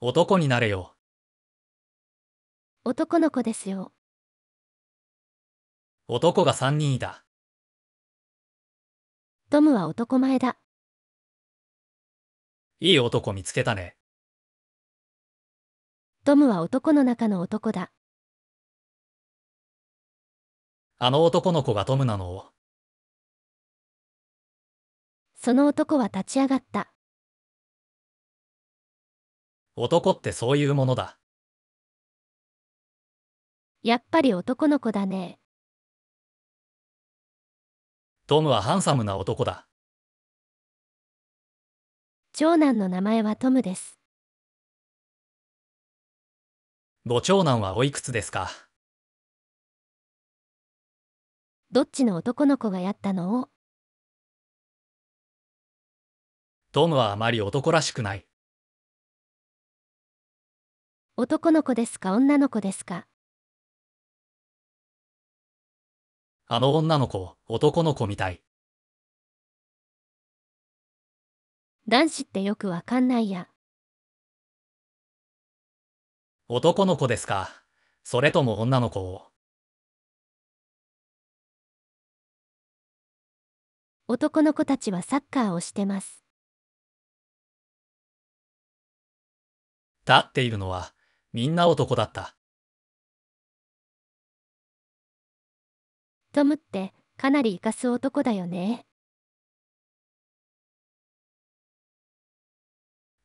男になれよ男の子ですよ男が三人いたトムは男前だいい男見つけたねトムは男の中の男だあの男の子がトムなのをその男は立ち上がった男ってそういうものだ。やっぱり男の子だね。トムはハンサムな男だ。長男の名前はトムです。ご長男はおいくつですかどっちの男の子がやったのトムはあまり男らしくない。男の子ですか女の子ですかあの女の子、男の子みたい。男子ってよくわかんないや。男の子ですかそれとも女の子を。男の子たちはサッカーをしてます。立っているのはみんな男だった。トムってかなり生かす男だよね。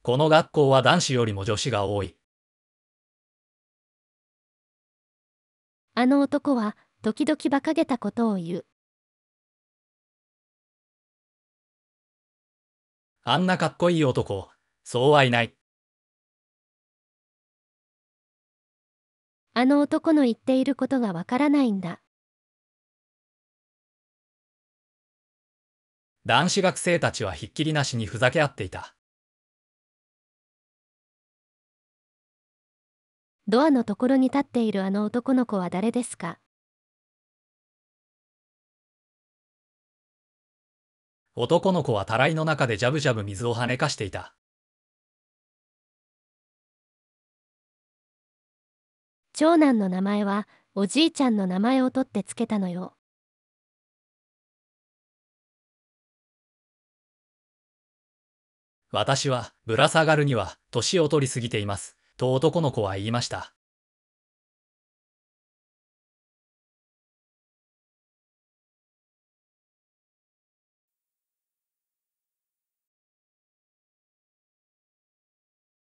この学校は男子よりも女子が多い。あの男は時々馬鹿げたことを言う。あんなかっこいい男、そうはいない。あの男の言っていることがわからないんだ。男子学生たちはひっきりなしにふざけ合っていた。ドアのところに立っているあの男の子は誰ですか男の子はたらいの中でジャブジャブ水をはねかしていた。長男の名前はおじいちゃんの名前を取ってつけたのよ。私はぶら下がるには年を取りすぎています。と男の子は言いました。